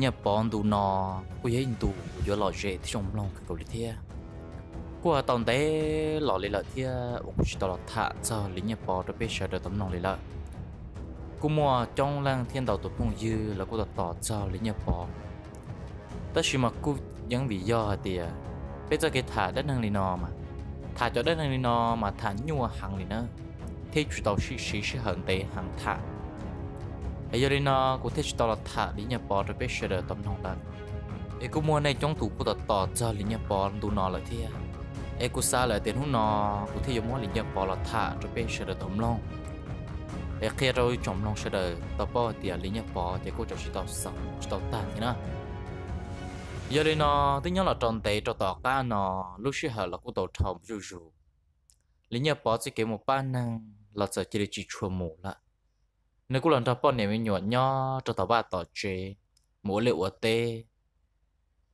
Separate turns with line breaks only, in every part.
nhà bọn tụ nọ cô ấy tụ giờ lọ rể thì trong lòng cái cầu lý thia qua tòn té lọ lý lợ thia ông chỉ tỏ lọ thạ cho lý nhà bọn đã biết sợ được tấm lòng lý lợ cô mua trong lăng thiên đạo tụ phong dư là cô tỏ cho lý nhà bọn Tất chỉ mà cô vẫn bị do thì bây giờ cái thả đất năng lý nọ mà thả cho đất năng lý nọ mà thả nhua hàng lý nữa thế chú tàu sĩ sĩ sẽ hận tệ hàng thả ấy giờ đi nó cũng thích tao là thả đi nhà bò rồi biết sửa được tấm thông đàn ấy cũng mua này trong tủ của tao tỏ cho lý nhà bò tụ nó là thế ấy à? cũng xa lại tiền hút nó cũng thích dùng mua lý nhà bò là thả rồi biết sửa được tấm long ấy kia rồi trong long sửa được tao bò tiền lý nhà bò thì cô cho chỉ tao sống chỉ tao tàn thế nào giờ đây nó tính nhớ là tròn tệ cho tọt cá nó lúc xưa hở là của tổ trồng rù rù lý nhà bỏ chỉ kể một ba năng là giờ chỉ để chỉ chua mù lại nếu cô lần đầu bọn em mình nhuận nho cho tao ba tao chế mỗi lệ ở tê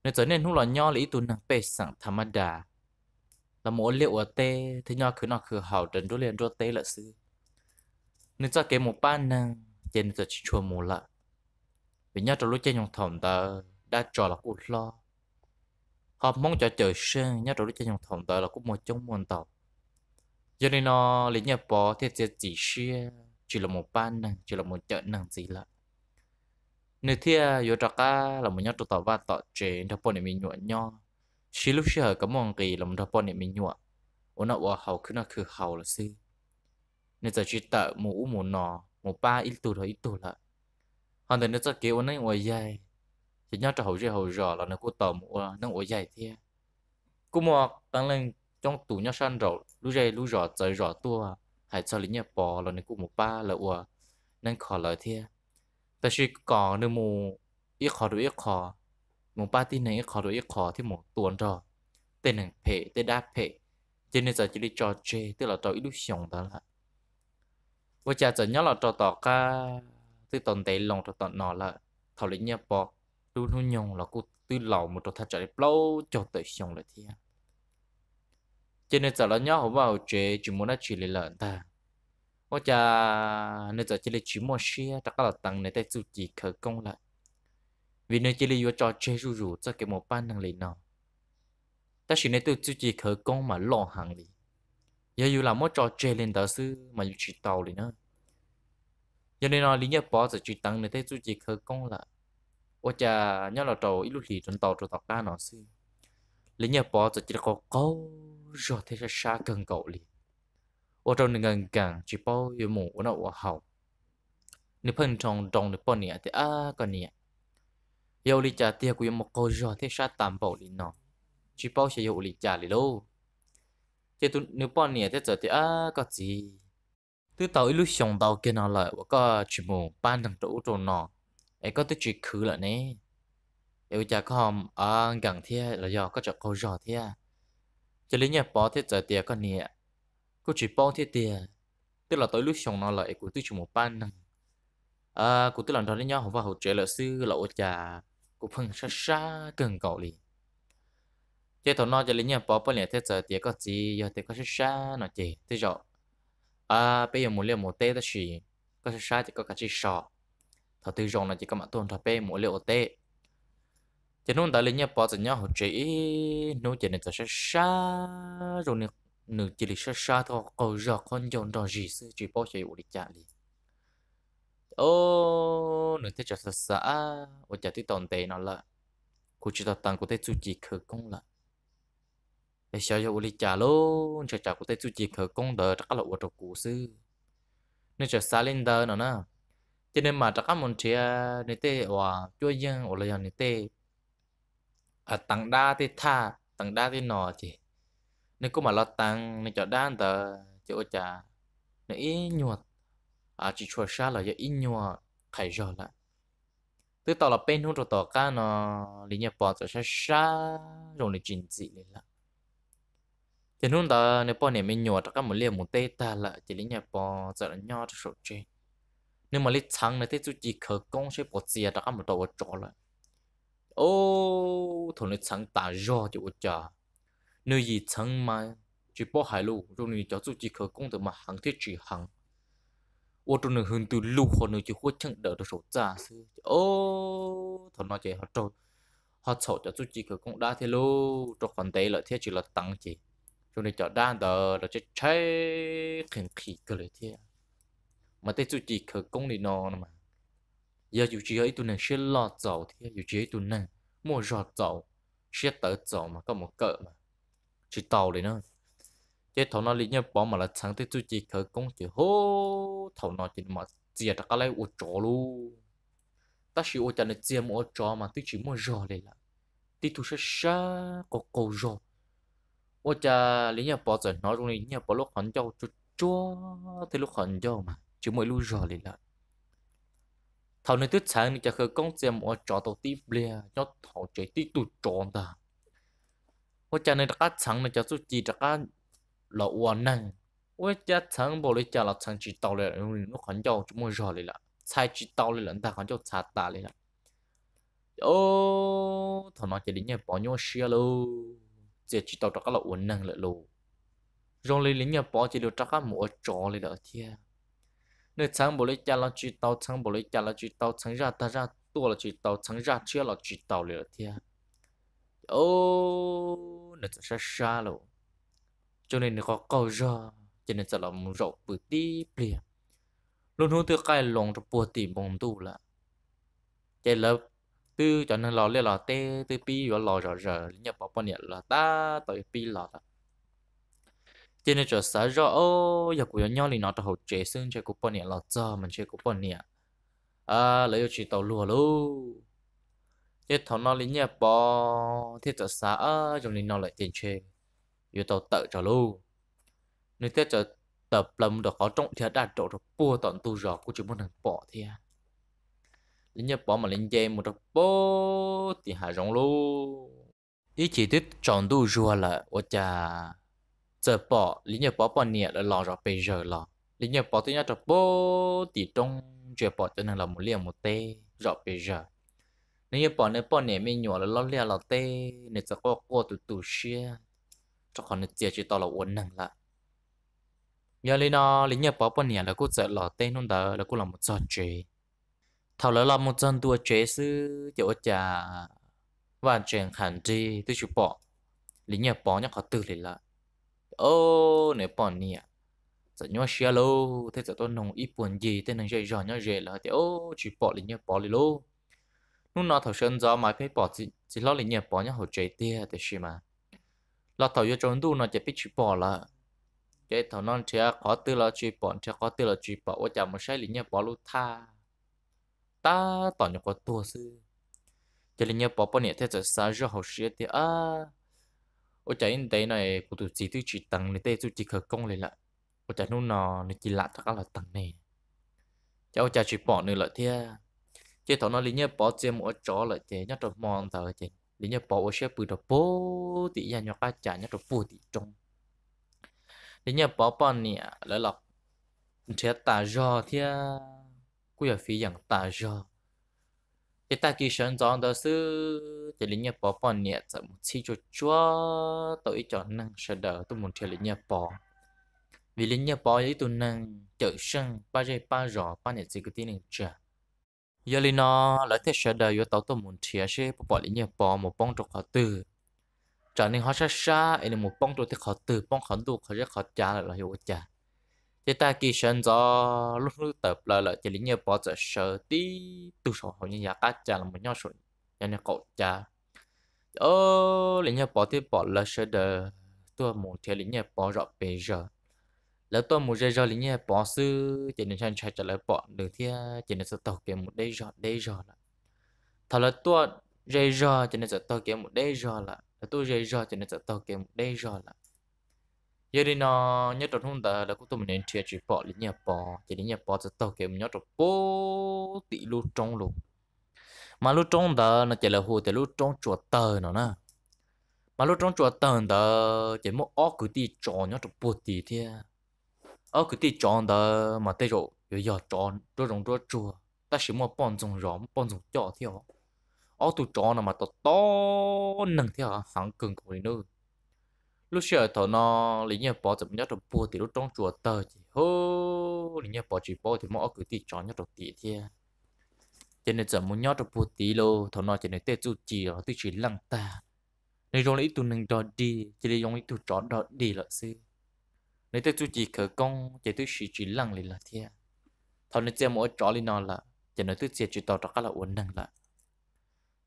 nếu trở nên hung là nho lý tu năng bê sẵn tham đà là mỗi lệ ở tê thì nho cứ nó cứ hảo trần đôi liền đôi tê là sư nếu cho kể một ban năng trên giờ chỉ chua mù lạ vì nho trong lúc chơi nhong thòng tờ đã trò là cụt lo họ mong cho trời sương nhớ trong lúc chơi nhong thòng tờ là cũng một trong muôn tộc, giờ nên nó lấy nhà bỏ thì chỉ chỉ xia chỉ là một ban nàng chỉ là một chợ nàng gì lạ nơi thia yo trạc là một nhóm tụ tập và tọt chế thập bọn mình nhụa nho chỉ lúc chờ có mong kỳ là một thập bọn mình nhụa ôn nó vào hậu cứ nó cứ hậu là sư nên giờ chỉ tợ mũ mũ nọ mũ ba ít tuổi rồi ít tuổi lạ hoàn toàn nó cho kiểu nó ngồi dài thì nhớ trò hậu chơi hậu rò là nó cố mũ nó ngồi dài thia cũng mò tăng lên trong tủ nhớ săn rồi lú dây lú rò chơi rò tua hãy cho lý nhập bỏ là nên cụ một ba là ủa nên khó lời thia ta chỉ có nên mù ít khó đủ ít khó một ba tin này ít khó đủ ít khó thì một tuần rồi tên hàng phê tên đa phê, cho nên giờ chỉ đi cho chơi tức là trò illusion đó là và cha giờ nhớ là trò tỏ ca tư tồn tại lòng trò tỏ nọ là thảo lý nhập bỏ, luôn luôn nhung là cụ tư lẩu một trò thật trở lâu cho tới xong là thiên cho nên giờ nó nhớ họ vào chế chỉ muốn nó chỉ lấy lợn ta ô cha nên giờ chỉ lấy chỉ mua xe tất cả là tăng này tay chú chỉ khởi công lại vì nên chỉ lấy vô cho chế rủ rủ cho cái một ban năng lấy nào, ta chỉ nên tôi chú chỉ khởi công mà lo hàng đi giờ dù là mua cho chế lên đó sư mà dù chỉ tàu đi nữa cho nên nó lý nhớ bỏ giờ chỉ tăng này tay chú chỉ khởi công lại ô cha nhớ là trầu ít lúc thì trên tàu trầu tàu ca nó sư lý nhớ bỏ giờ chỉ có câu rồi thì ra xa cần cậu liền ô trong ngân càng chỉ bao yêu mù nó ô hậu nếu phân trong trong được bao nè thì à còn nè yêu lý trả tiền của một câu rồi thì xa tạm bảo liền nó chỉ bao sẽ yêu lý trả liền đâu chỉ tu nếu bao nè thì giờ thì à có gì tôi tao lúc xong tao kia nó lại và có chỉ mù bán thằng trụ trong nó ấy có tôi chỉ khứ lại nè yêu trả không à gần thế là do có trả câu rồi thế à chỉ lấy nhà bỏ thì giờ tiền con nè cô chỉ bỏ thì tiền tức là tối lúc xong nó lại của tôi chụp một ban năng à của tôi làm đó đấy nhau và hậu trợ là sư là ô trà của phần xa xa cần cầu liền chế thằng nó cho lấy nhà bỏ bỏ liền thế giờ tiền có gì giờ tiền có xa xa nó chỉ thế rồi à bây giờ muốn liệu một tê đó chỉ có xa xa thì có cả chỉ sọ thằng tư rồng là chỉ có mặt tuần thằng bê muốn liệu một tê chỉ nôn tới lên nhà bỏ từ nhà họ chỉ nô chỉ nên tới xa xa rồi nè nửa chỉ là xa xa thôi cầu giờ con dọn đồ gì sẽ chỉ bỏ chạy uống đi chả đi ô nửa thế chả xa xa ô chả thấy tồn tại nó là cô chỉ tập tăng cô thấy chú chỉ khởi công là để sao cho uống đi chả luôn chả chả cô thấy chú chỉ khởi công đỡ chắc là uống đồ cũ sư nên chả xa linh đỡ nó nè cho nên mà chắc là muốn chơi nên thế hòa chơi riêng ở lại này thế à tặng đa thì tha tặng đa thì nọ chị nên cũng mà lo tặng nên cho đa tờ chỗ trà nên ý nhuột à chỉ chua xa là do ý nhuột khai rồi lại từ tao là bên hút rồi tàu cá nó lý nhà bỏ cho xa xa rồi này chính dị này là thì lúc đó nếu bỏ này mình cho các một liền một tê ta là chỉ lý nhà bỏ tàu là nhau cho số trên nhưng mà lấy thắng này thì chú chỉ khởi công sẽ bỏ tiền cho các một tàu bỏ trò lại ô thằng này chẳng tả rõ chứ ô chà nơi gì chẳng mà chỉ bỏ hai lô rồi người cháu chỉ khởi công từ mà hàng thiết chỉ hàng ô trong này hơn từ lu họ nơi chỉ hốt chẳng đỡ được số giả sư ô thằng nó chơi họ trâu họ sợ cháu chỉ khởi công đã thế lô, trong khoản đấy là thiết chỉ là tăng chỉ rồi này cháu đang đỡ là chết cháy khẩn khí cái lại thế mà tới chú chỉ khởi công thì nó mà giờ dù chỉ ấy tụi nè sẽ lo dầu thì dù chỉ ấy tụi nè mua giọt dầu sẽ tới dầu mà có một cỡ mà chỉ tàu đấy nữa chế thầu nó lý nhớ bỏ mà là sáng tới tôi chỉ khởi công chỉ hô thầu nó chỉ mà chia ra cái lấy ô chó luôn ta chỉ ô chả là chia mua ô chó mà tôi chỉ mua giò đấy là tí tôi sẽ xa có cầu giò ô chả lý nhớ bỏ rồi nó luôn lý nhớ bỏ lúc hẳn dầu chua chua tới lúc hẳn dầu mà chỉ mỗi lúc giò đấy là thầu nên tuyết sáng cho khởi công xem một chỗ đầu tiên bia cho thầu chạy tí tụt tròn ta ôi cha nên các sáng này cho số chỉ cho các là uan năng ôi cha sáng bộ lấy cha là sáng chỉ tàu lại nó khẩn cho chúng mua rồi lại là sai chỉ tàu lại là ta khẩn cho sát ta lại là ô thằng nó chỉ đến nhà bỏ nhau xia luôn, chỉ chỉ tàu cho các là uan năng lại luôn. rồi lấy nhà bỏ chỉ được cho các mua tròn lại là thiệt nơi chẳng bố lấy cha lo chỉ tàu chẳng bố lấy cha lo chỉ tàu chẳng ra ta ra tua lo chỉ tàu chẳng ra chưa lo chỉ tàu lửa thia ô nó sẽ xa lộ cho nên nó có câu ra cho nên sẽ là một rộng bự tí bìa luôn hướng từ cái lòng trong bùa tỉ bông tu là chạy lớp từ cho nên lò lên lò tê từ pi và lò rò rò nhập vào bao nhiêu là ta tới pi lò là cho nên cho sợ rõ ô giờ của nhau thì nó cho hậu chế xương chơi của bọn nè lọt giờ mình chơi của bọn nè à, à lấy chỉ tàu lùa luôn chứ thằng nó lý nhà bò thế cho xã trong lý nó lại tiền chê yêu tàu tự cho luôn. nếu thế cho tập lâm được khó trọng thiệt đạt độ được bua toàn tu rõ của chúng mình thằng bỏ thì à, lý nhà bò mà lên dây một đập bố thì hạ rộng luôn. ý chỉ thích chọn tu rùa là ô chà giờ bỏ lý nhờ bỏ bỏ nhẹ là lo rồi bây giờ lo lý nhờ bỏ tôi nhớ cho bố thì trong chuyện bỏ cho nên là một liền một tê rồi bây giờ nếu như bỏ nếu bỏ nhẹ mình nhỏ là lo liền là tê nên sẽ có cô tụt tụt xe cho con nếu chia chỉ to là uốn nặng là giờ lý nó lý nhờ bỏ bỏ nhẹ là cô sợ lò tê nôn đỡ là cô làm một trò chơi thảo là làm một trận đua chế sư chỗ trà hoàn chuyện khẳng chi tôi chịu bỏ lý nhờ bỏ nhắc họ tự lý lại ô nếu bọn nè giờ nhau xia lô thế giờ tôi nồng ít buồn gì thế nên dễ dàng nhau dễ là thế ô chỉ bỏ lên nhau bỏ lên lô lúc nào thầu sơn gió mà phải bỏ chỉ chỉ lo lên nhau bỏ nhau hậu chế tia thế gì mà lo thầu vô trốn đu nó chỉ biết chỉ bỏ là cái thầu non chỉ có tư là chỉ bỏ chỉ có tư là chỉ bỏ và chả một sai lên nhau bỏ luôn tha ta tỏ nhau có tua sư chỉ lên nhau bỏ bỏ nhớ thế giờ sao giờ hậu chế tia à ô trái in tế này của tụi chị tôi chỉ tặng này tê tôi chỉ khởi công lên lại ô chạy nôn nò này chỉ lạ thật là tầng này cháu chạy chỉ bỏ nữa lại thế chế thọ nó lý nhớ bỏ chế mỗi chó lại chế nhất rồi mòn thở chế lý nhớ bỏ ở xe bự đồ bố thì nhà nhỏ cá chả nhất rồi bù thì trong lý nhớ bỏ bỏ nè lấy lọc chế tà do thế cũng là phí dạng tà do ít ta kỳ sơn giòn đó sư thì linh nhập bỏ bỏ nhẹ sợ một chi cho chúa tội cho năng sợ đỡ tôi muốn chơi linh nhập bỏ vì linh nhập bỏ ấy tôi năng trở sang ba dây ba rõ ba nhẹ gì cái tin này chưa giờ linh nó lại thế sợ đỡ yếu tàu tôi muốn chơi sẽ bỏ bỏ lý nhập bỏ một bông trọc họ từ trở nên họ xa xa ấy một bông trọc thì họ từ bông họ đục họ rất họ trả lại là hiệu quả thế ta kỳ sơn gió lúc lúc tập là là chỉ lính nhớ bỏ giờ sợ tí tu sổ hầu như nhà cá cha là một nhau sổ nhà nhà cậu cha ô lính nhớ bỏ thì bỏ là sợ đờ tôi muốn thế lính nhớ bỏ rõ bây giờ lỡ tôi muốn dây rõ lính nhớ bỏ sư chỉ nên chăn chạy trả lời bỏ được thì chỉ nên sẽ tàu kiếm một đây rõ đây rõ là thật là tôi dây rõ chỉ nên sẽ tàu kiếm một đây rõ là tôi dây rõ chỉ nên sẽ tàu kiếm một đây rõ là giờ đi nó nhớ trộn hung tờ là cũng tụi mình nên chia chỉ bỏ lính nhà bỏ chỉ lính nhà bỏ cho tàu kiếm nhớ trộn bố tỷ lu trong luôn mà lu trong tờ nó chỉ là hồ chỉ lu trong chuột tờ nó nè mà lu trong chuột tờ tờ chỉ một ó cứ đi tròn nhớ trộn bố tỷ thế ó cứ đi tròn tờ mà tây rồi giờ giờ tròn rồi rồng rồi ta chỉ mua bọn dùng rõm bọn dùng chọ theo ó tụi tròn mà tao to nâng theo hàng cường của nó lúc xưa thọ nó lý nhớ bỏ chậm nhất rồi bùa thì lúc trong chùa tờ chỉ hô lý nhớ bỏ chỉ bỏ thì mỗi cứ tí chọn nhất rồi tí thia cho nên giờ muốn nhót rồi bùa tí lô thọ nó cho nên tê chú chỉ là tôi chỉ lăng ta nên rồi lấy tụi nâng đó đi chỉ nên dùng lấy tụi chọn đó đi là sư nên tê chú chỉ khởi công cho tôi chỉ chỉ lăng liền là thia thọ nên giờ mỗi chọn lên nó là cho nên tôi chỉ chỉ tao đó các là uốn nâng là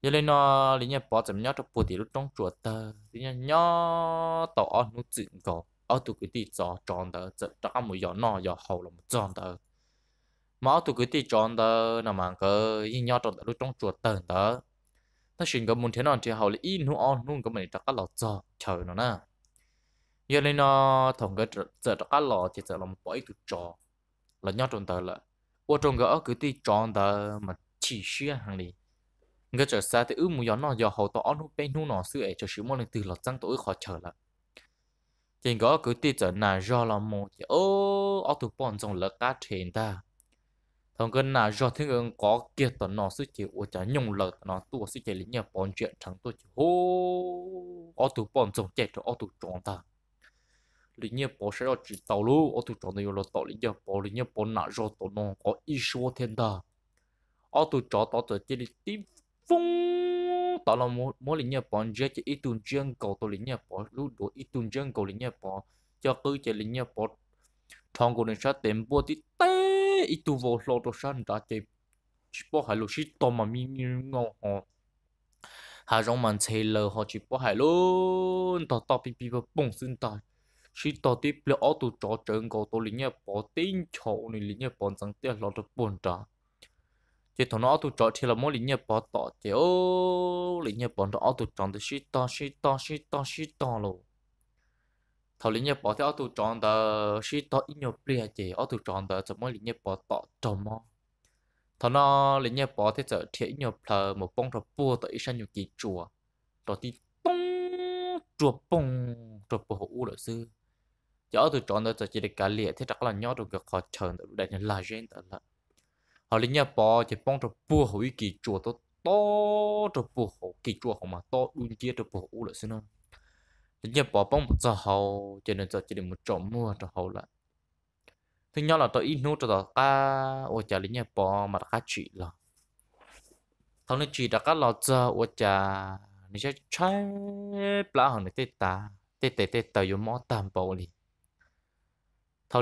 giờ lên nó lý nhà bỏ chấm nhớ trong bộ thì lúc trong chuột tờ lý nhà nhớ tàu ăn nó chuyện có ở tụ cái tí cho tròn tờ cho cho một giỏ nọ giỏ hậu là một tròn tờ mà tụ cái tí tròn tờ là mà cơ ý nhớ trong tờ lúc trong chuột tờ tờ ta xin cái muốn thế nào thì hậu là in nó ăn nó cái mình cho cái lọ cho chờ nó nè giờ lên nó ờ, thằng cái cho cái lọ thì cho làm bỏi tụ trò là nhớ tròn tờ là ô tròn cái ở cái tí tròn tờ mà chỉ xuyên hàng đi ngờ trở xa thì ước mù gió nó giờ hậu tỏ ăn hút bên nu nó sư ấy cho sự mong lên từ lọt trăng tối khó chờ lắm chỉ có cứ ti trở nà do là một thì ô ở tụ bọn trong lợt cá trên ta thằng cái nà do thế người có kia tận nó sư chỉ ô chả nhung lợt nó tu sư chỉ lính nhà bọn chuyện thằng tôi chỉ hô ở tụ bọn dòng chạy cho ở tụ tròn ta lính nhà bọn sẽ chỉ tàu lú ở tụ tròn này là tàu lính nhà bọn lính nhà bọn nà do tụ nó có ít số thiên ta ở tụ tròn tàu chỉ đi tìm phong tao là mỗi mỗi lính nhập bọn chơi chỉ ít tuần chương cầu tôi lính nhập bọn lúc đó ít tuần chương cầu lính nhập bọn cho cứ chơi lính nhập bọn thằng của nên sát tiền bộ thì té ít tuần vô lo đó sát đã chơi chỉ bỏ hai lô chỉ to mà mi mi ngon hả hà rong màn chơi lờ họ chỉ bỏ hai lô tao tao bị bị bông xin tao chỉ tao tiếp là ở tụ trò chơi cầu tôi lính nhập bọn tin chỗ này lính nhập bọn rằng tiếc lo được bốn trả chỉ thằng nó tụ chọn thì là mỗi lĩnh nhập bỏ tỏ chỉ ô lĩnh nhập bỏ nó tụ chọn thì shit to shit to shit to shit to luôn thằng lĩnh nhập bỏ thì tụ chọn thì shit to ít nhiều bia chỉ tụ chọn đó cho mỗi lĩnh nhập bỏ tỏ trồng mò thằng nó lĩnh nhập bỏ thì giờ thiệt nhiều phờ một bông thằng bua tới ít sang nhiều kỳ chùa rồi thì tung chùa bông chùa bông hữu là sư chỉ tụ chọn thì chỉ để cái liệt thì chắc là nhau được gặp khó chờ được đại nhân là gen đó là họ lên nhà bò chỉ bong cho bùa hồi kỳ chùa to to cho bùa hồ kỳ chùa hồ mà to uy kia cho bùa u lại xin không lên nhà bò bong một giờ hầu cho nên giờ chỉ được một trộm mua cho hầu lại thứ nhất là tôi ít nút cho tao ta ô chả lên nhà bò mà ta chỉ là thằng này chỉ đã cá lọt ra ô chả nên sẽ chơi plá hòn này tê ta tê tê tê tao dùng mỏ tam bầu liền mà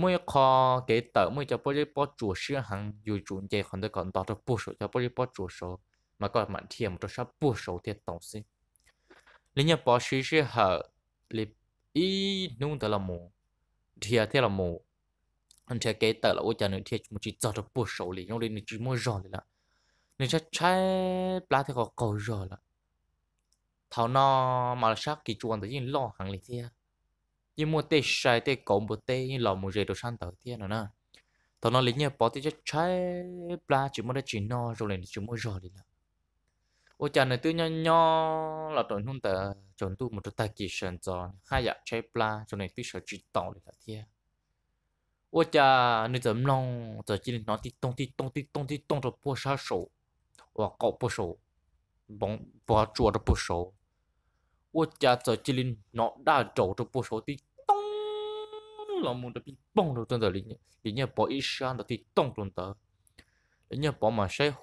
mới khó cái tờ mới cho là cho chỗ cái cái này bơi bơi chuột sữa hàng dù chuột dây còn tới còn to được bơi số cho bơi bơi chuột số mà còn mạnh thiềm cho sắp bơi số thì tổng xí lý nhà bơi sữa sữa hở lý ý nung tới là mù thiệt thế là mù anh thấy cái tờ là ôi trời nữa thì một chỉ cho được bộ sổ liền, nó lên chỉ mua rồi là nên sẽ trái lá thì có cầu rồi là thảo nó mà là sắc kỳ chuồn tới yên lo hàng liền thế nhưng mua tê sai tê cổ một tê yên lo một rể đồ san tờ thế nữa nè thảo nó lấy nhớ bỏ thì sẽ trái lá chỉ mua được chỉ no rồi liền chỉ mua rồi liền là ôi trời này tư nho nho là tổn hôn tờ trộn tu một chút tài kỳ sườn giòn hai dạ trái lá rồi này tư sở chỉ tỏ liền là thế 我家你怎么弄？在这里拿滴咚滴咚滴咚滴咚着不杀手，我搞不熟，甭不做着不熟。我家在这里拿大肘着不熟滴咚，老母的逼蹦着真的里面里面包一山的滴咚中的，人家宝马晒好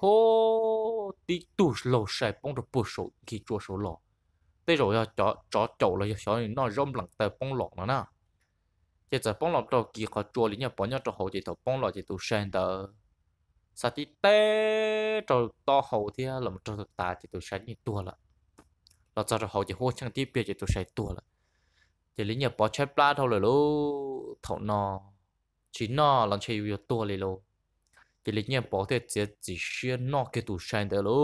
滴都是漏晒蹦着不熟，给做熟了。这种要找找走了，小人那扔不冷的蹦冷了呢。chế giờ bông lọc đầu kỳ khó chua lý nhờ bỏ nhau cho hậu chỉ thổ bông lọc chế tụ sen tờ sa tí tê cho to hậu thì làm một trong ta chế tụ sen như tua là nó cho hậu chế hô chẳng tí bia chế tụ sen tua là chế lý nhờ bỏ chép ba thôi rồi lô thổ nò chỉ nò là chơi yêu tua lý lô chế lý nhờ bỏ thì chế chỉ xưa nò cái tụ sen tờ lô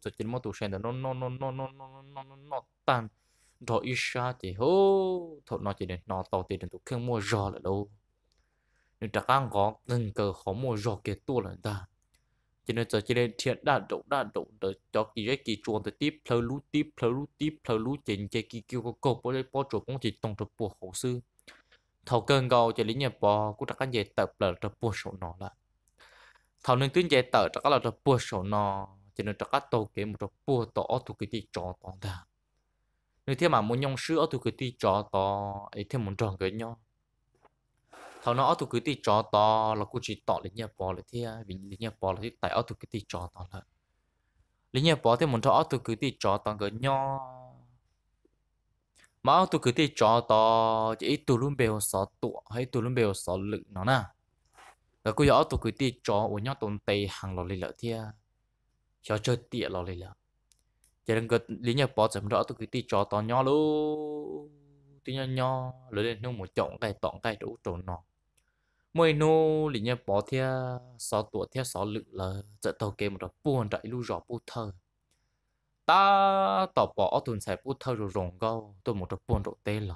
cho chế mò tụ sen tờ nó nó nó nó nó nó nó nó nó tan rồi isha thì hô thọ nó chỉ đến nó thì tiền tụ kêu mua giò là đâu nên chắc ăn có từng cờ khó mua giò kia tu là ta cho nên giờ chỉ nên thiện đa động đa động để cho kỳ cái kỳ chuồn từ tiếp phơi lú tiếp phơi lú tiếp phơi lú chỉnh chơi kỳ kêu có cột bởi bỏ chuột cũng chỉ tổng trộn buộc hồ sư thầu cơn gầu chỉ lý nhà bò cũng chắc ăn về tập là trộn buộc sổ nó là thầu nên tuyến về tập chắc là trộn buộc sổ nó cho nên chắc tàu kế một trộn buộc tổ thuộc cái kỳ tròn toàn đà nếu thế mà muốn nhong sữa tôi cứ đi chó to ấy thêm muốn tròn cái nhau thằng nó tôi cứ đi chó to là cũng chỉ tỏ lên nhà bò là thế vì lên nhà bò là thế tại tôi cứ đi chó to là lên nhà bò thêm muốn cho tôi cứ đi chó to cái nhau mà tôi cứ đi chó to chỉ tôi luôn bèo sợ tụ hay tôi luôn bèo sợ lự nó nè là cứ giáo tôi cứ đi chó ở nhau tồn tây hàng lò lì lợ thế cho chơi tiệt lò lì lợ chỉ đang gật lý nhà bỏ chấm rõ tôi cái đi chó to nhỏ lú tí nhỏ nhỏ lớn lên nông một chọn cái tọn cái đủ trộn nọ mỗi nô lý nhà bỏ theo xó tuổi theo xó lự là trận tàu kê một đợt buồn đại lu rõ bu thơ ta tỏ bỏ tuần sài bu thơ rồi rồng gâu tôi một đợt buồn độ tê là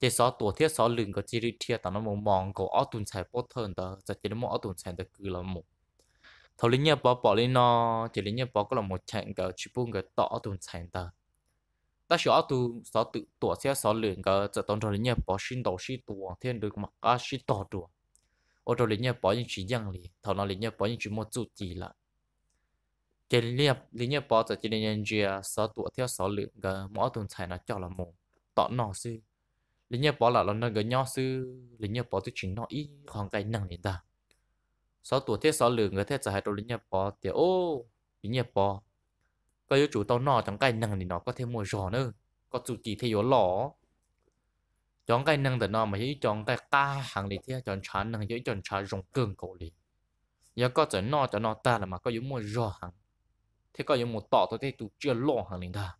chỉ xó tuổi theo xó lừng có chỉ đi theo tao nó mong mong có tuần sài bu thơ đó chỉ nó mong tuần sài đó cứ là một thầu lính nhập bỏ bỏ lên nó chỉ lính nhập bỏ có là một trận cờ chỉ buông cái tỏ tuần chặng ta ta sợ tu sợ tự tổ xe sợ lượng cờ giờ tông thầu lính nhập bỏ xin đầu xin tổ thiên được mặc á xin tổ tổ ô thầu lính nhập bỏ những chỉ giang lì thầu nó lính nhập bỏ những chỉ một chút gì là chỉ lính nhập lính nhập bỏ giờ chỉ lính nhập chia sợ tổ theo sợ lượng cờ mỗi tuần chặng nó cho là một tỏ nọ sư lính nhập bỏ là nó cái nhau sư lính nhập bỏ tự chính nó ít hoàn cái năng đến ta sau tuổi thế sau lử người thế giờ hai đồ linh nhà bò thì ô linh nhà bò có yếu chủ tàu nọ trong cái năng thì nó có thêm mua giò nữa có chủ chỉ thế yếu lỏ trong cái năng thì nó mà chỉ trong cái ta hàng lì thế chọn chán năng chỉ chọn chán rồng cường cổ lì giờ có chọn nọ chọn nọ ta là mà có yếu mua giò hàng thế có yếu một tọ tôi thấy tụ chưa lỏ hàng lì ta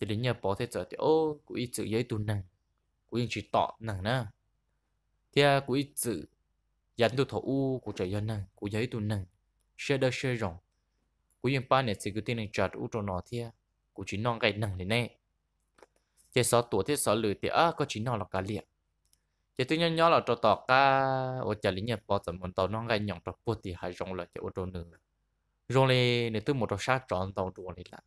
thì linh nhà bò thế giờ thì ô cũng ít chữ giấy tụ năng cũng chỉ tọ năng nè thế cũng ít chữ dành tu thổ u của trời dân năng của giấy tu năng sẽ đơ sẽ rộng của yên ba này thì cứ tin này chặt u tròn nó thia của chỉ non cái năng này nè chỉ sáu tuổi thế sáu lười thì à có chỉ non là cả liệt chỉ tôi nhỏ là trò tọt ca ở chợ lý nhật bao giờ mình tàu non cái nhọn trò bút thì hay rộng là chỉ ô tròn nữa rồi này nếu tôi một trò sát tròn tàu tròn này là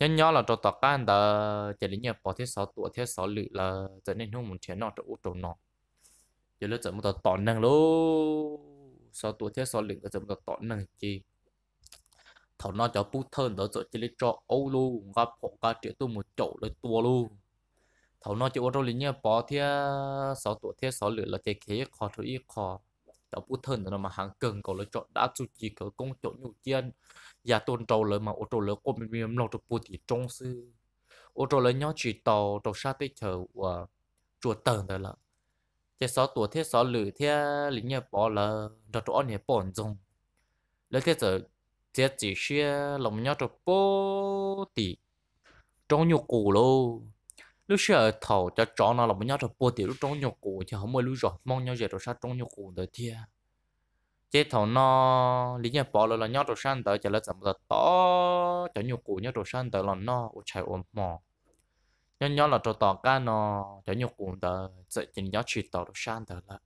nhỏ nhỏ là trò tọt ca anh ta chợ lý nhật bao thế sáu tuổi thế sáu lười là trở nên không muốn chén nó trò u tròn nó giờ nó chậm một tọt năng lô so tuổi thế so lĩnh ở chậm một tọt năng chi thầu nó cho bút thân đó rồi chỉ lấy cho ô lu gặp hộ cả triệu tu một chỗ lấy tua lu thầu nó cho ô đâu lý nhé, bỏ thế so tuổi thế so lĩnh là chạy khế khó thứ ít khó đó bút thân nó mà hàng cần có lấy chỗ đã chú trì cầu công chỗ nhiều tiền, và dạ tôn trâu lấy mà ô trâu lấy cô mình mình nó được bút thì trong sư ô trâu lấy nhó chỉ tàu tàu sát tới chờ và chuột tờn đó là thế sáu tuổi thế sáu lử thế lính nhà bỏ lỡ đó chỗ này bỏ dùng lấy thế giờ thế chỉ xe lòng nhau cho bố tỷ trong nhiều củ lô lúc xưa thầu cho chó nó lòng nhau cho bố tỷ lúc trong nhiều cổ thì không mới lúc rồi mong nhau về rồi sát trong nhiều cổ đời thia chế thầu nó lính nhà bỏ lỡ là nhau rồi sang tới chỉ là giảm giờ to cho nhiều cổ, nhau rồi sang tới là nó chạy ôm mò nhỏ nhỏ là trâu tỏ cá nó chở nhục cuốn tờ sẽ chỉ nhỏ chỉ tỏ được sang tờ là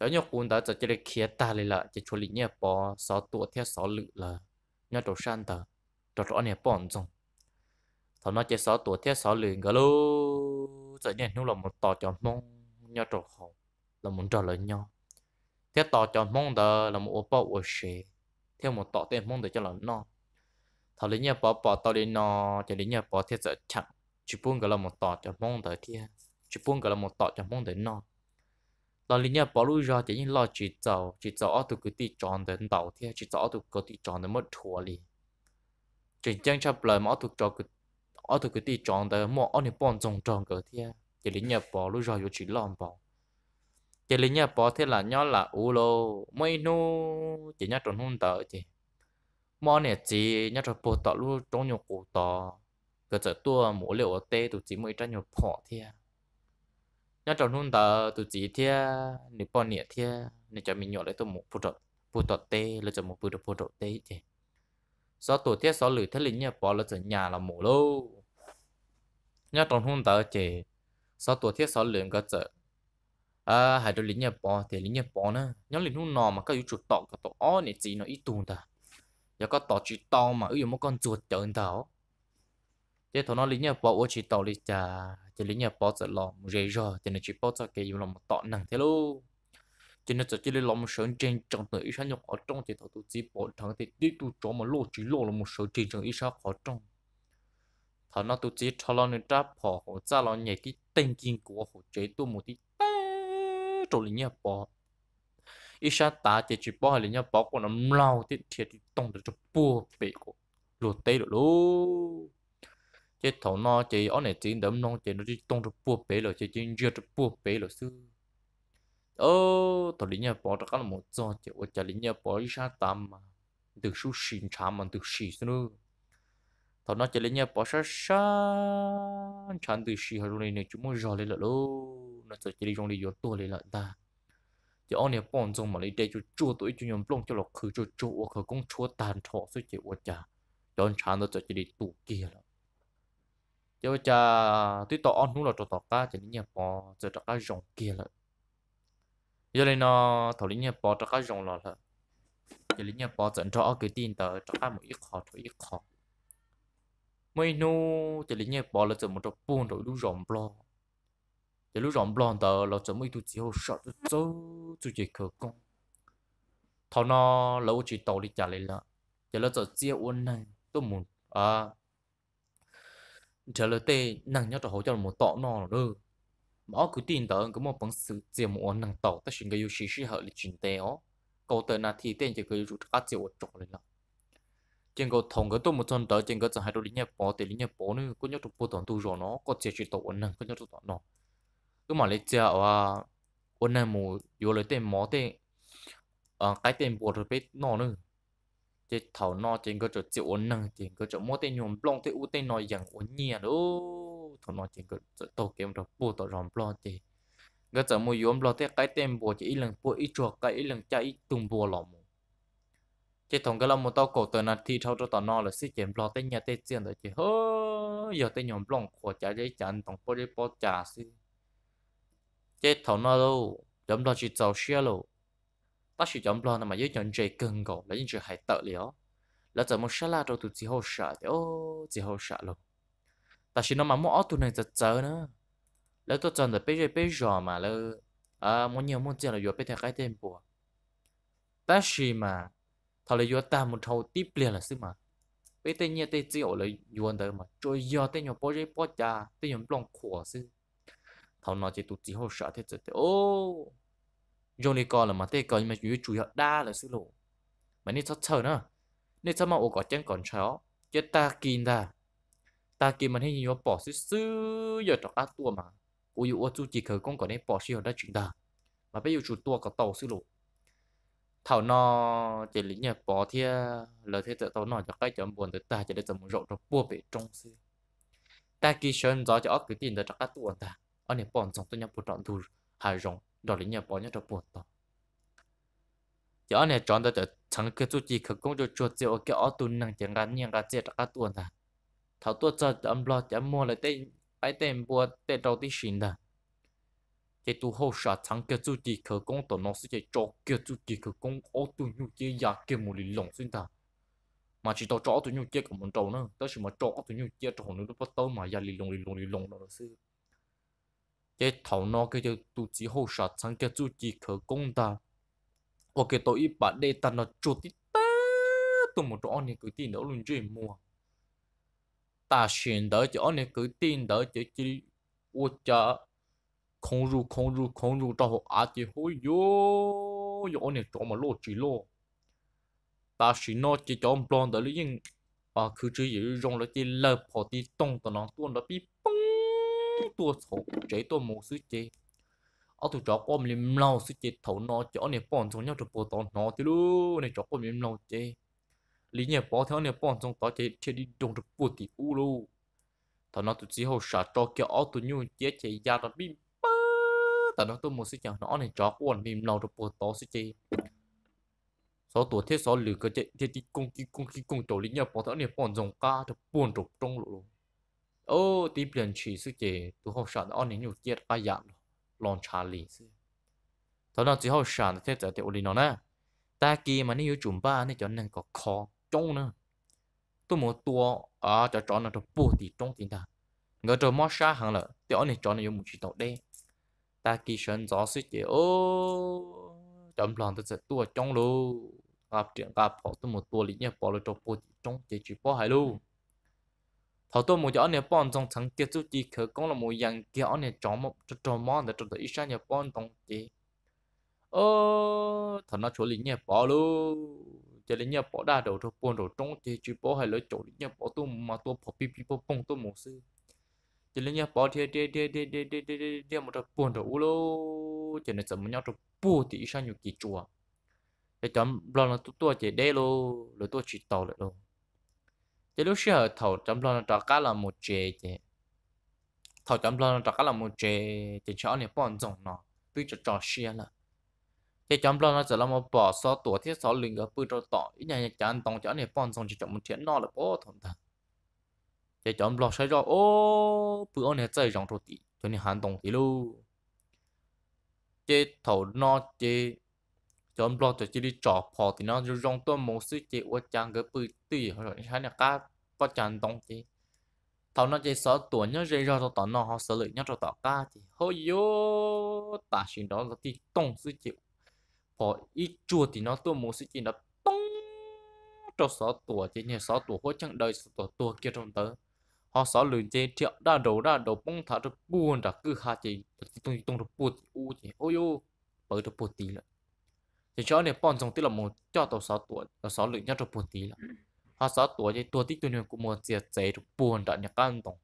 chở nhau cuốn tờ sẽ chỉ để khía ta lại là chỉ chuẩn lý nhẹ bỏ sáu tuổi theo sáu lự là nhỏ đồ sang tờ trâu trâu này bỏ không thằng nó chỉ sáu tuổi theo sáu lự galo sẽ nhẹ nó là một tỏ cho mong nhỏ trâu hồng là muốn trả lời nhau theo tỏ cho mong tờ là một ô bao ô xe theo một tỏ tên mong tờ cho là nó thằng lính nhẹ bỏ bỏ tao đi nó chỉ lính nhẹ bỏ theo sợ chẳng chỉ buông cái là một tọt cho mong tới thia chỉ buông cái là một tọt cho mong tới nọ lo lý nhá bỏ lui ra chỉ những lo chỉ giàu chỉ giàu ở tụ cái tí tròn đến đầu thia chỉ giàu ở tụ cái tí tròn đến mất thua đi. chỉ chẳng chấp lời mà ở tụ cho cái ở tụ cái tí tròn đến mà ở những bọn tròn tròn cái thia chỉ lý nhá bỏ lui ra rồi chỉ lo bỏ chỉ lý nhá bỏ thế là nhó là u lô mấy nu chỉ nhá tròn hôn tới chỉ mò nè chỉ nhá tròn bộ tọt luôn trong nhiều cụ tọt ก็จะตัวหมูเหลวเตตุจีมวยจันยพอเทียยาจอนุ่นตาตุจีเทียนิปอนเนียเทียนี่จะมีหยอดเลยตัวหมูผู้ดดผู้ดดเตแล้วจะหมูผู้ดดผู้ดดเตเจสอตัวเทียสอหรือทะลินเนี่ยปอแล้วจะหยาละหมูโลยาจอนุ่นตาเจสอตัวเทียสอเหลืองก็จะอ่าหายตัวลินเนี่ยปอเตลินเนี่ยปอนะย้อนลินหุ่นนอมันก็อยู่จุดตอกกับตัวอ้อเนี่ยจีเนาะอีตูนตาแล้วก็ต่อจีตองมาอยู่มันก็จุดเจินเตา thế thôi nó lính nhà bỏ chỉ tỏ lý trà thì lính nhà bỏ giờ lò dễ rồi chỉ nên chỉ bỏ giờ cái dùng lòng tọ nặng thế luôn chỉ nên chỉ lấy lòng sơn trên trong tự ý sáng nhục ở trong thì tàu tụ chỉ bảo thằng thì đi tụ chỗ mà lô chỉ lô là một số trên trong ý sáng ở trong thằng nó tụ chỉ cho lo người ta bỏ họ ra lo nhảy cái tên kinh của họ chế tụ một tí chỗ lính nhà bỏ ý sáng ta chỉ chỉ bỏ lính nhà bỏ còn nó lao thì thiệt thì tông được cho bùa bể của lột tay được luôn chế thầu nó chế ở này chính đấm nó chế nó đi tung được bùa bể rồi chế chỉ dưa được bùa bể rồi sư ô thầu lý nhà bỏ ra cái một do chế ô chả lý nhà bỏ đi xa tầm mà được số xin chả mà được xì xí nữa thầu nó chế lý nhà bỏ xa xa chán được xì rồi này này chúng mới rồi lên là lô nó sẽ chế đi trong đi vô tua lên là ta chế ở này bọn dùng mà lấy đây cho chua tuổi cho nhầm plong cho lộc khử cho chua khử cũng chua tàn thọ số chế ô chả chọn chán nó sẽ chế đi tụ kia rồi cho cha tí tọ on cũng là trò tọ cá chỉ linh nhà bò giờ trò cá rồng kia là giờ này nó thầu linh nhà bò trò cá rồng là là chỉ linh nhà bò dẫn trò cái tin tờ trò cá một ít khó trò ít khó mấy nu chỉ linh nhà bò là giờ một trò buồn rồi lú rồng bò giờ lú rồng bò tờ là giờ mấy tụ chỉ hồ sợ tụ tớ tụ chỉ khờ công thằng nó lâu chỉ tàu đi trả lại là giờ là giờ chia uốn này tôi muốn à trở lại tê nàng nhớ cho hỗ trợ một tọ nọ rồi mà cứ tin tới cứ một bằng sự gì một nàng tàu ta xin cái yêu sĩ sĩ hợp lý trình tê ó cầu tới nà thì tên chỉ cái rút các triệu trọ lên nào trên cái thòng cái tôi một chân tới trên cái chẳng hai đôi lính bỏ tiền lính bỏ nữa có nhớ tụt bộ toàn tu rồi nó có chỉ chỉ tổ nàng có nhớ tụt nó cứ mà lấy chợ à ôn này một yêu lấy tên mỏ tên à, cái tên bộ rồi biết nó nữa chế thầu no trên cơ chỗ chịu ổn năng trên cơ chỗ mỗi tên nhom plong thế u tên nói rằng ổn nhẹ đó thầu no trên cơ chỗ tổ kiếm rồi bộ tổ rồng plong chế cái chỗ mua nhóm plong thế cái tên bộ chỉ lần bộ ít chuột cái ít lần chạy tung bộ lòng chế thằng cái lòng một tao cổ tờ là thì thâu cho tao no là xí chém plong tên nhà tên chiến rồi chứ hơ giờ tên nhom plong của trả giấy chán tổng bộ để bỏ trả xí chế thầu no đâu giống đó chỉ giàu xe lộ 大学讲不了，那么有人在跟过，那人就还得了。那怎么杀啦？都都之后杀的哦，之后杀了。但是那么么奥图呢，就走呢。那都真的被人被绕嘛了啊！我娘么讲了，要被他改变不？但是嘛，他了要打木头地变了是嘛？被对面对只有了用的嘛，就要对人包人包家，对人不让苦是。他那些都之后杀的这的哦。Johnny có là mà tê có mà dưới chủ yếu đa là sự lộ mà nên cho chờ nữa nên cho mà ổ có chân còn chéo chứ ta kín ta ta kín mình hay nhiều bỏ xứ xứ giờ cho cá tua mà cô yêu ô chú chỉ khởi công có nên bỏ xí ở đây chúng ta mà bây giờ chủ tua có tàu sự lộ thảo nọ chỉ lý nhà bỏ thì là thế tự tàu nọ cho cái chấm buồn tới ta chỉ để chấm rộng rồi bua về trong xứ ta kỳ sơn gió cho ốc cái tiền tới cho cá tua ta ở này bỏ trong tôi nhập bộ trọn thù hà rộng đó là nhà bỏ nhà đó buồn to giờ này chọn đó chẳng cái chút gì khởi công cho chuột rượu cái ó tu năng chẳng gắn nhang gắn chết các tuần ta thảo tuột cho âm lo chả mua lại tên ai tên bùa tên đầu tí sinh đó cái tu hậu sa chẳng cái chút gì khởi công tổ nó sẽ cái cho cái chút gì khởi công ó tu như chế giả cái mù lì lồng sinh ta mà chỉ tao cho tu như chế của mình trâu nữa đó là mà cho tu như chế trâu nữa nó bắt đầu mà nhà lì lồng lì lồng lì lồng đó là xưa cái thầu nó cái cho tu chỉ hỗ trợ, sang cái tu chỉ khởi công ta hoặc cái tôi ít bạn đây ta nó chuột tí ta tôi một chỗ này cứ tin đó luôn chơi mua ta xuyên đỡ chỗ này cứ tin đỡ chỉ chỉ ô cha không ru không ru không ru cho họ chỉ hối yo yo này cho mà lô chỉ lô ta xin nó chỉ cho ông blond đó lý nhưng à cứ chơi gì rong nó chỉ lơ bỏ tí tông tao nó tuôn nó bíp ตัวโฉเจตัวมูซื้อเจเอาตัวจอกอมลิมเล่าซื้อเจเถานอจอเนี่ยป้อนทรงเนี่ยจะปวดตอนนอติลูเนี่ยจอกอมลิมเล่าเจลิเนี่ยป้อนเท่าเนี่ยป้อนทรงต่อเจเชดิดงจะปวดติอูลูตอนนั้นตัวจีโฮชาจอกเกี่ยวเอาตัวยูเจเจยาดับบิมป้าตอนนั้นตัวมูซื้อจังนอเนี่ยจอกอมลิมเล่าจะปวดตอซื้อเจ số tuổi thế số lửa cái chế thế thì công kí công kí công chỗ lý nhà bỏ thở này bỏ dòng ca thì buồn trục trong lộ ô tí biển chỉ sư chế tu học sản on những nhiều tiết ba dạng trà lì sư thôi chỉ học sản thế giờ thì ổn nó nè ta kia mà nếu chúng ba này cho nên có khó trông nữa tôi muốn tua à cho chọn là cho bù thì trông thì ta ngờ cho mót xa hàng là thì ổn này chọn là dùng một chỉ tổ đây ta kia sơn gió sư chế ô chấm lòng tôi sẽ tua trông luôn gặp chuyện gặp họ tôi muốn tua lý nhé bỏ lại cho bù trông chỉ chỉ bỏ hai luôn thầu tôi một giờ anh bọn trong thằng tiết chút gì khởi cũng là một dạng kia anh em chọn một cho cho món để cho tới ít nhà bọn trong gì ơ thầu nó chỗ lý nhà bỏ luôn chỉ lý nhà bỏ đa đầu cho bọn đầu trong chỉ chỉ bỏ hai lấy chỗ lý nhà bỏ tôi mà tôi bỏ pi pi bỏ bông tôi một sư chỉ lý nhà bỏ thì thì thì thì thì thì thì thì thì một cho bọn đầu luôn chỉ nên chấm nhau cho bù thì ít nhà nhiều kỳ chùa để chấm lo là tôi tôi chỉ đây luôn rồi tôi chỉ tàu lại luôn chế lúc xưa thầu chấm lo trò cá là một chế chế thầu chấm lo trò cá là một chế chế cho anh bọn rồng nó bây giờ trò xia là chế chấm lo nó chỉ là một bỏ so tuổi thiết so linh ở bự trò tỏ ít nhà nhà chán tòng cho anh bọn rồng chỉ chọn một chén nó là bố thằng thằng chế chấm lo sẽ cho ô bự anh này chơi rồng trò tí cho nên hàn tòng tí luôn chế thầu nó chế chấm lo chỉ chế đi cho họ thì nó rong tôi một sự chế uất chang cái bự tùy rồi thấy là cá có chẳng tông thì thầu nó chỉ sợ tuổi nhớ dây ra tao nó họ xử lý nhớ cho tao ca thì hơi yo ta xin đó là thì tông sự chịu bỏ ít chua thì nó tôi muốn sự chịu nó tông cho sợ tuổi chỉ nhớ sợ tuổi hỗ chẳng đời sợ tuổi kia trong tới họ sợ lười chế triệu đa đầu đa đầu bông thả được buồn đã cứ hạ chỉ tung tông được buồn u chỉ ôi yo bởi được buồn tí lại thì chỗ này bọn dòng tí là một cho tàu sáu tuổi tàu sáu lười nhớ được buồn tí lại họ sợ tua thì tua tích tuổi nhiều cũng muốn giết giấy được buồn đã nhặt ăn tổng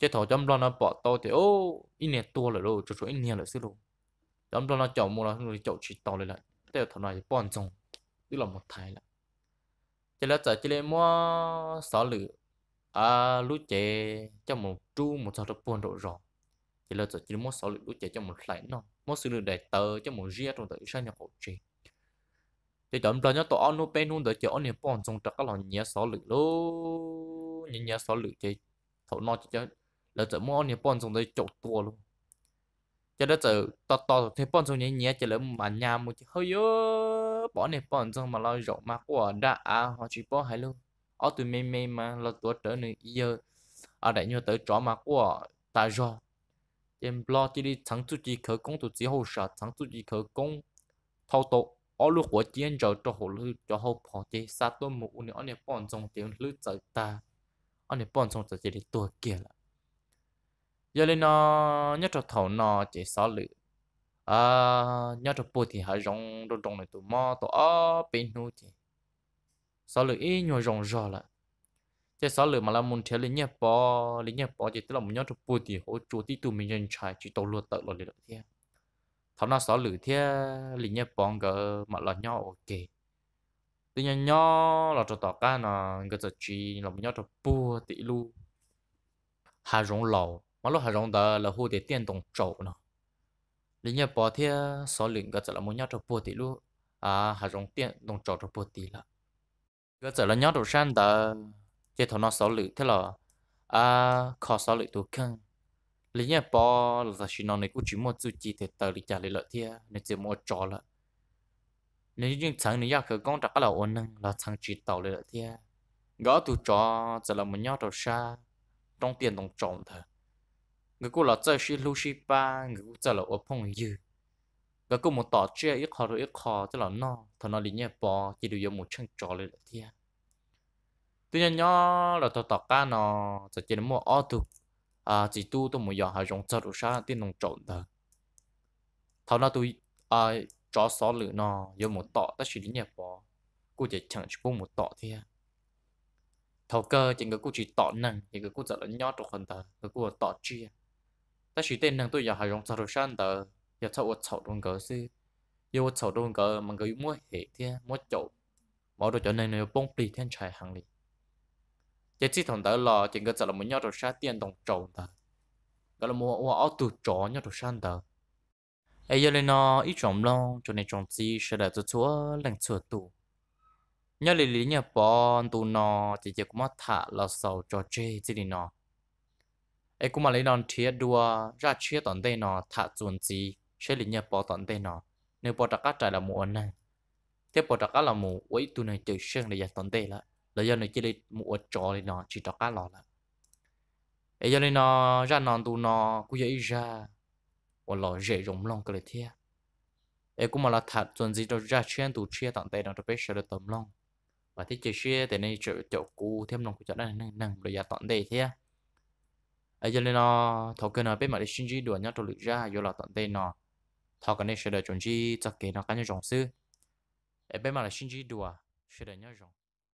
chế thổ chấm lon nó bỏ to thì ô in nè tua rồi đâu cho chỗ in nè lại xí luôn chấm lon nó chậu mua là người chậu chỉ to lên lại thế thằng này bọn chồng tức là một thái lại chế là giờ chế lên mua sợ lử à lũ trẻ cho một tru một sợ được buồn độ rõ chế là giờ chế mua sợ lử lũ trẻ cho một lại nó mua sự lử để tờ cho một riết trong tự sang nhà cổ chế thì chọn bao nhiêu tổ ăn nô bên nô để chọn này bọn trong trắc các loại nhớ số lượng lô nhớ nhớ số lượng thì thổ nó chỉ cho là chọn mua này bọn trong đây chọn tua luôn cho đó chợ to to thì bọn trong nhớ nhớ chỉ là mà nhà một chỉ hơi yếu bọn này bọn trong mà lo rộng mà của đã à họ chỉ bỏ hai luôn ở từ mê mê mà lo tuổi trở nên giờ ở đại nhiều tới chó mà của ta do em lo chỉ đi thắng tu chỉ khởi công tu chỉ hậu sợ thắng tu chỉ khởi công thao tột ở lúc của chiến rồi cho hồ lư cho hồ phò chế sa tôi mù uni anh em bọn trong tiếng lư trời ta anh em bọn trong trời chỉ để tua kia là giờ lên nó nhất là thầu nó chỉ xó lử à nhất là bùi thì hãy rong rong rong này tụi mò tụi ở bên nu chỉ xó lử ý nhồi rong rò là chỉ xó lử mà là muốn theo lên nhà bò lên nhà bò chỉ tức là muốn nhất là bùi thì hỗ trợ tí tụi mình nhân trái chỉ tàu lụa tợ rồi được thế thằng nào sợ lử thế lì nhé bóng gỡ mà là nhau ok tuy nhiên nhau là cho tỏ ca nó cái giờ chỉ là nhau cho bua tỷ lù hà rong lầu mà lúc hà rong đó là hồ để tiền đồng trộn nó lì nhé bỏ thế sợ lử cái giờ là muốn nhau cho bua tỷ lù à hà rong tiền đồng trộn cho bua tỷ là cái giờ là nhau cho sang đó chỉ thằng nào sợ lử thế là à khó sợ lử tụ kinh lý nhà bò là chỉ nó này cũng chỉ một chút chỉ thì tờ lý trả lý lợi thia nên chỉ một trò là nếu như chẳng nếu cứ con trắc là ổn năng là chẳng chỉ tàu lý lợi thia gõ tụ trò chỉ là một nhau trò xa trong tiền đồng trọng thôi người cũng là chơi xí lưu xí ba người cũng chơi là ở phong dư người cũng một tỏ chơi, ít khó rồi ít khó tức là nó thằng nó lý nhà bò chỉ được dùng một chân trò lý lợi thia tuy nhiên nhá là tao tỏ ca nó chỉ chỉ mua ô tụ à chỉ tu tôi muốn giờ họ dùng chất đồ sa tiền nông trộn đó thảo nào tôi à cho số lửa nó giờ một tọ ta chỉ đến nhà bỏ cô chỉ chẳng chỉ bung một tọ thôi thảo cơ chỉ cái cô chỉ tọ năng chỉ cái cô giờ lớn nhót trong phần tờ cái cô tọ chia ta chỉ tên năng tôi giờ họ dùng chất đồ sa tờ giờ thảo một thảo đông cỡ sư giờ một thảo đông cỡ mà cái mua hệ thế mua chậu mọi đồ cho này nó bông bì thiên trải hàng liền giờ chỉ thằng đó là chỉ cần là muốn nhau đồ sát tiền đồng trộn đó đó là mua mua áo tủ chó nhau đồ săn đó ấy giờ lên nó ít trộm lo cho nên trộm gì sẽ là cho chúa lần chúa tủ nhớ lý lý nhà bọn tụ nó chỉ chỉ cũng mất thả là sầu cho chê chỉ đi nó ấy cũng mà lấy đòn chia đua ra chia tận đây nó thả chuẩn gì sẽ lý nhà bọn tận đây nó nếu bọn đặc cá trại là mùa này thế bọn đặc cá là mùa với tụ này chơi xương để giặt tận đây lại là do này chỉ để mua trò này nó chỉ trò cá lò là ấy do này nó ra non tu nó cũng dễ ra và lò dễ rộng lòng cái thế ấy cũng mà là thật chuẩn gì cho ra chuyên tu chuyên tận tay nó cho biết sẽ được tầm lòng và thế chỉ chia thì nên chỗ chỗ cũ thêm lòng của chỗ này nâng năng rồi giờ tận tay thế ấy cho nên nó thầu cái nó biết mà để xin gì đuổi nhau trong lực ra do là tận tay nó thầu cái này sẽ được chuẩn chỉ chắc cái nó cái nhau rộng sư ấy biết mà là xin gì đùa sẽ được nhau rộng